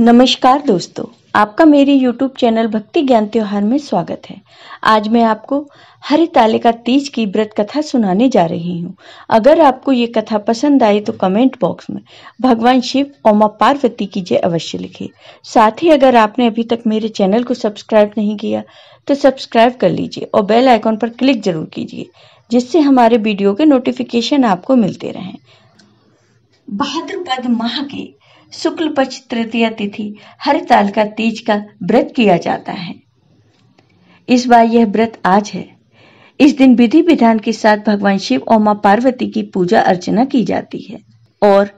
नमस्कार दोस्तों आपका मेरे YouTube चैनल भक्ति ज्ञान त्योहार में स्वागत है आज मैं आपको हरितालिका तीज की व्रत कथा सुनाने जा रही हूँ अगर आपको ये कथा पसंद आई तो कमेंट बॉक्स में भगवान शिव और माँ पार्वती की जय अवश्य लिखे साथ ही अगर आपने अभी तक मेरे चैनल को सब्सक्राइब नहीं किया तो सब्सक्राइब कर लीजिए और बेल आइकॉन पर क्लिक जरूर कीजिए जिससे हमारे वीडियो के नोटिफिकेशन आपको मिलते रहे भाद्रपद माह के शुक्ल पक्ष तृतीय तिथि हर साल का तीज का व्रत किया जाता है इस बार यह व्रत आज है इस दिन विधि विधान के साथ भगवान शिव और माँ पार्वती की पूजा अर्चना की जाती है और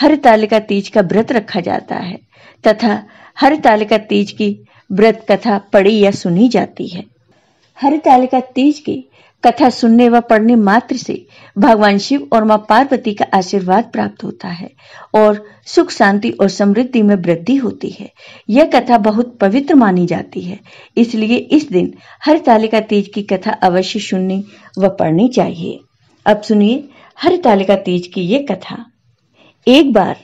हर तालिका तीज का व्रत रखा जाता है तथा हर तालिका तीज की व्रत कथा पढ़ी या सुनी जाती है हरितालिका तीज की कथा सुनने व पढ़ने मात्र से भगवान शिव और माँ पार्वती का आशीर्वाद प्राप्त होता है और सुख शांति और समृद्धि में वृद्धि होती है यह कथा बहुत पवित्र मानी जाती है इसलिए इस दिन हरितालिका तीज की कथा अवश्य सुननी व पढ़नी चाहिए अब सुनिए हरितालिका तीज की ये कथा एक बार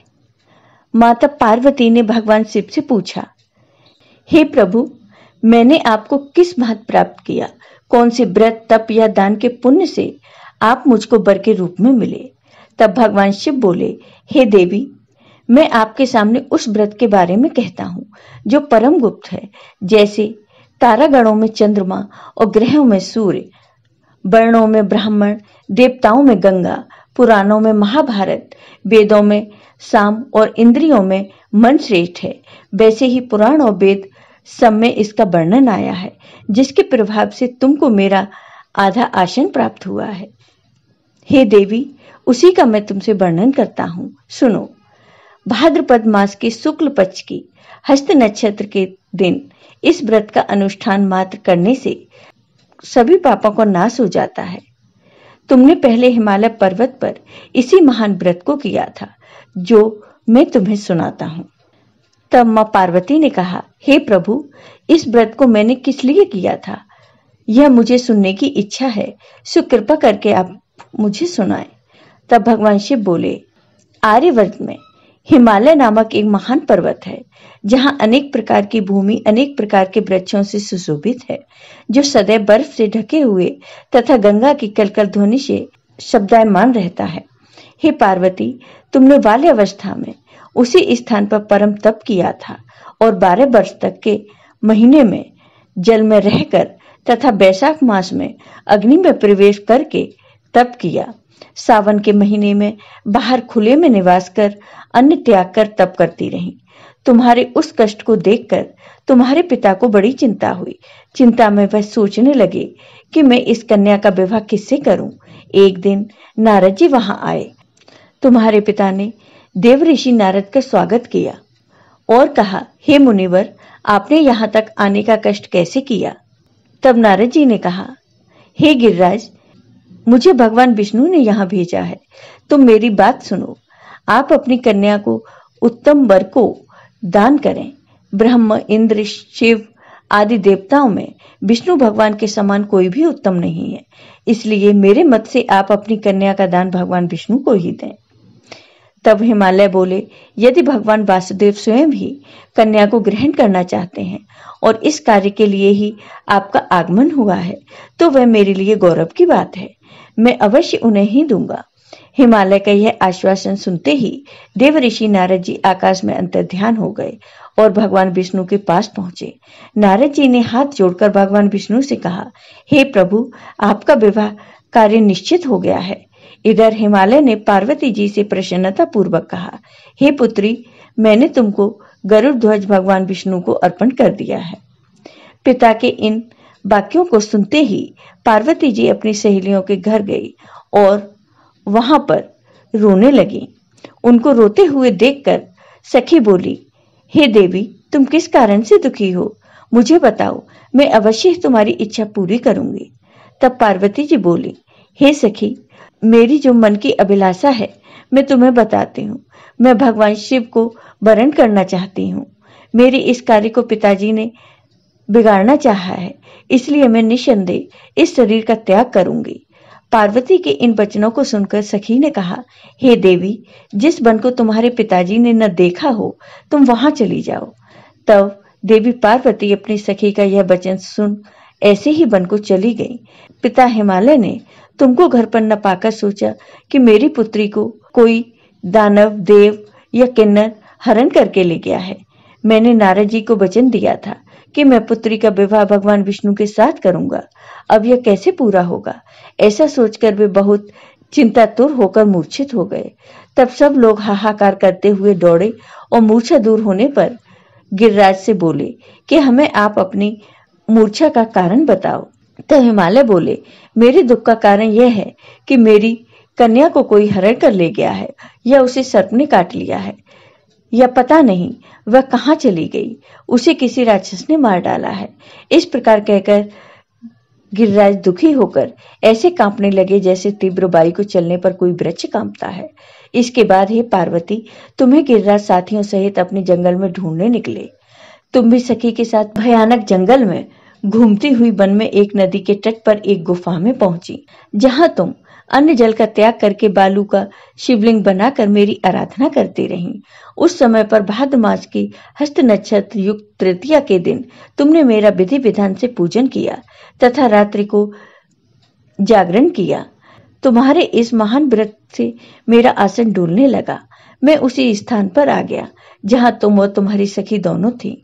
माता पार्वती ने भगवान शिव से पूछा हे प्रभु मैंने आपको किस महत्व प्राप्त किया कौन से व्रत तप या दान के पुण्य से आप मुझको बर के रूप में मिले तब भगवान शिव बोले हे देवी मैं आपके सामने उस व्रत के बारे में कहता हूँ जो परम गुप्त है जैसे तारागणों में चंद्रमा और ग्रहों में सूर्य वर्णों में ब्राह्मण देवताओं में गंगा पुराणों में महाभारत वेदों में साम और इंद्रियों में मन श्रेष्ठ है वैसे ही पुराण और वेद सब में इसका वर्णन आया है जिसके प्रभाव से तुमको मेरा आधा आसन प्राप्त हुआ है हे देवी उसी का मैं तुमसे वर्णन करता हूँ सुनो भाद्रपद मास के शुक्ल पक्ष की हस्त नक्षत्र के दिन इस व्रत का अनुष्ठान मात्र करने से सभी पापों का नाश हो जाता है तुमने पहले हिमालय पर्वत पर इसी महान व्रत को किया था जो मैं तुम्हें सुनाता हूँ तब माँ पार्वती ने कहा हे प्रभु इस व्रत को मैंने किस लिए किया था यह मुझे सुनने की इच्छा है सो कृपा करके आप मुझे सुनाएं। तब भगवान शिव बोले आर्यवर्त में हिमालय नामक एक महान पर्वत है जहाँ अनेक प्रकार की भूमि अनेक प्रकार के वृक्षों से सुशोभित है जो सदैव बर्फ से ढके हुए तथा गंगा की कलकल ध्वनि से शब्दायमान रहता है हे पार्वती तुमने बाल्य अवस्था में उसी स्थान पर परम तप किया था और बारह वर्ष तक के महीने में जल में रहकर तथा बैसाख मास में अग्नि में प्रवेश करके तप किया सावन के महीने में बाहर खुले में निवास कर अन्य त्याग कर तप करती रही तुम्हारे उस कष्ट को देखकर तुम्हारे पिता को बड़ी चिंता हुई चिंता में वह सोचने लगे कि मैं इस कन्या का विवाह किससे करूं एक दिन नारद जी वहां आए तुम्हारे पिता ने देव ऋषि नारद का स्वागत किया और कहा हे मुनिवर आपने यहाँ तक आने का कष्ट कैसे किया तब नारद जी ने कहा हे गिरिराज मुझे भगवान विष्णु ने यहाँ भेजा है तुम मेरी बात सुनो आप अपनी कन्या को उत्तम वर को दान करें ब्रह्म इंद्र शिव आदि देवताओं में विष्णु भगवान के समान कोई भी उत्तम नहीं है इसलिए मेरे मत से आप अपनी कन्या का दान भगवान विष्णु को ही दें तब हिमालय बोले यदि भगवान वासुदेव स्वयं ही कन्या को ग्रहण करना चाहते हैं और इस कार्य के लिए ही आपका आगमन हुआ है तो वह मेरे लिए गौरव की बात है मैं अवश्य उन्हें ही दूंगा हिमालय का यह आश्वासन सुनते ही देव ऋषि नारद जी आकाश में अंतर ध्यान हो गए और भगवान विष्णु के पास पहुंचे नारद जी ने हाथ जोड़कर भगवान विष्णु से कहा हे hey प्रभु आपका विवाह कार्य निश्चित हो गया है इधर हिमालय ने पार्वती जी से प्रसन्नता पूर्वक कहा हे पुत्री मैंने तुमको गरुड़ ध्वज भगवान विष्णु को अर्पण कर दिया है पिता के इन वाक्यों को सुनते ही पार्वती जी अपनी सहेलियों के घर गई और वहां पर रोने लगी उनको रोते हुए देखकर सखी बोली हे देवी तुम किस कारण से दुखी हो मुझे बताओ मैं अवश्य तुम्हारी इच्छा पूरी करूंगी तब पार्वती जी बोली हे सखी मेरी जो मन की अभिलाषा है मैं तुम्हें बताती हूँ मैं भगवान शिव को वरण करना चाहती हूँ मेरी इस कार्य को पिताजी ने बिगाड़ना चाहा है इसलिए मैं निसंदेह इस शरीर का त्याग करूंगी पार्वती के इन वचनों को सुनकर सखी ने कहा हे hey देवी जिस वन को तुम्हारे पिताजी ने न देखा हो तुम वहां चली जाओ तब देवी पार्वती अपनी सखी का यह वचन सुन ऐसे ही वन को चली गई पिता हिमालय ने तुमको घर पर न पाकर सोचा कि मेरी पुत्री को कोई दानव देव या किन्नर हरण करके ले गया है मैंने नारद जी को वचन दिया था कि मैं पुत्री का विवाह भगवान विष्णु के साथ करूंगा अब यह कैसे पूरा होगा ऐसा सोचकर वे बहुत चिंता तुर होकर मूर्छित हो गए तब सब लोग हाहाकार करते हुए दौड़े और मूर्छा दूर होने पर गिरिराज से बोले कि हमें आप अपनी मूर्छा का कारण बताओ तो हिमालय बोले मेरे दुख का कारण यह है कि मेरी कन्या को कोई हरण कर ले गया है या उसे सर्प ने काट लिया है या पता नहीं वह कहा चली गई उसे किसी राक्षस ने मार डाला है इस प्रकार कहकर गिरिराज दुखी होकर ऐसे कांपने लगे जैसे तीव्र बाई को चलने पर कोई वृक्ष कांपता है इसके बाद हे पार्वती तुम्हें गिरिराज साथियों सहित अपने जंगल में ढूंढने निकले तुम भी सखी के साथ भयानक जंगल में घूमती हुई वन में एक नदी के तट पर एक गुफा में पहुंची जहां तुम अन्य जल का त्याग करके बालू का शिवलिंग बनाकर मेरी आराधना करती रही उस समय पर भाद्र मास की हस्त नक्षत्र युक्त तृतीया के दिन तुमने मेरा विधि विधान से पूजन किया तथा रात्रि को जागरण किया तुम्हारे इस महान व्रत से मेरा आसन डूलने लगा मैं उसी स्थान पर आ गया जहाँ तुम और तुम्हारी सखी दोनों थी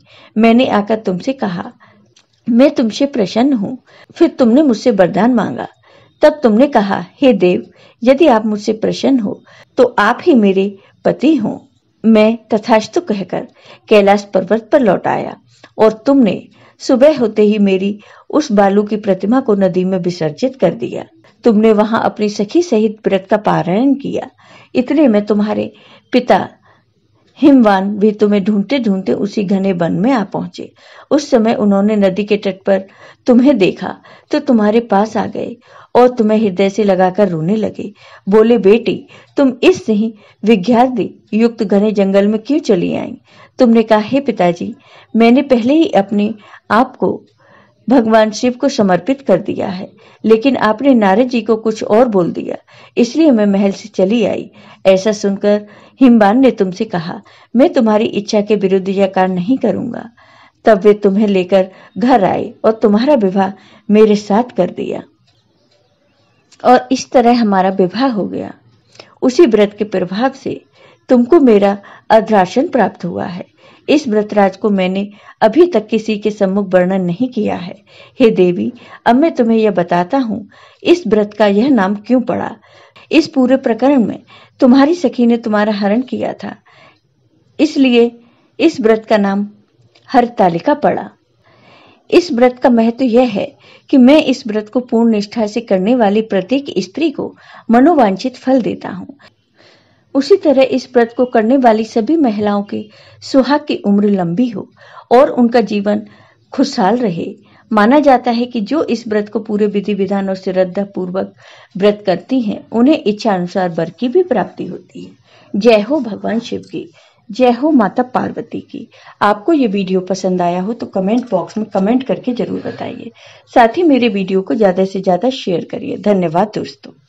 मैंने आकर तुमसे कहा मैं तुमसे प्रसन्न हूँ फिर तुमने मुझसे वरदान मांगा तब तुमने कहा हे देव यदि आप मुझसे प्रसन्न हो तो आप ही मेरे पति हो मैं तथास्तु कहकर कैलाश पर्वत पर लौट आया और तुमने सुबह होते ही मेरी उस बालू की प्रतिमा को नदी में विसर्जित कर दिया तुमने वहां अपनी सखी सहित व्रत का पारायण किया इतने में तुम्हारे पिता हिमवान भी तुम्हें ढूंढते ढूंढते उसी घने वन में आ पहुंचे उस समय उन्होंने नदी के तट पर तुम्हें देखा तो तुम्हारे पास आ गए और तुम्हें हृदय से लगाकर रोने लगे बोले बेटी तुम इस नहीं विज्ञादि युक्त घने जंगल में क्यों चली आई तुमने कहा हे पिताजी मैंने पहले ही अपने आप को भगवान शिव को समर्पित कर दिया है लेकिन आपने नारद जी को कुछ और बोल दिया इसलिए मैं महल से चली आई ऐसा सुनकर हिमबान ने तुमसे कहा मैं तुम्हारी इच्छा के विरुद्ध यह कार्य नहीं करूंगा तब वे तुम्हें लेकर घर आए और तुम्हारा विवाह मेरे साथ कर दिया और इस तरह हमारा विवाह हो गया उसी व्रत के प्रभाव से तुमको मेरा अधराशन प्राप्त हुआ है इस व्रतराज को मैंने अभी तक किसी के सम्मुख वर्णन नहीं किया है हे देवी अब मैं तुम्हें यह बताता हूँ इस व्रत का यह नाम क्यों पड़ा इस पूरे प्रकरण में तुम्हारी सखी ने तुम्हारा हरण किया था इसलिए इस व्रत का नाम हरतालिका पड़ा इस व्रत का महत्व तो यह है कि मैं इस व्रत को पूर्ण निष्ठा से करने वाली प्रत्येक स्त्री को मनोवांछित फल देता हूँ उसी तरह इस व्रत को करने वाली सभी महिलाओं के सुहाग की उम्र लंबी हो और उनका जीवन खुशहाल रहे माना जाता है कि जो इस व्रत को पूरे विधि विधान और श्रद्धा पूर्वक व्रत करती हैं उन्हें इच्छा अनुसार वर की भी प्राप्ति होती है जय हो भगवान शिव की जय हो माता पार्वती की आपको ये वीडियो पसंद आया हो तो कमेंट बॉक्स में कमेंट करके जरूर बताइए साथ ही मेरे वीडियो को ज्यादा से ज्यादा शेयर करिए धन्यवाद दोस्तों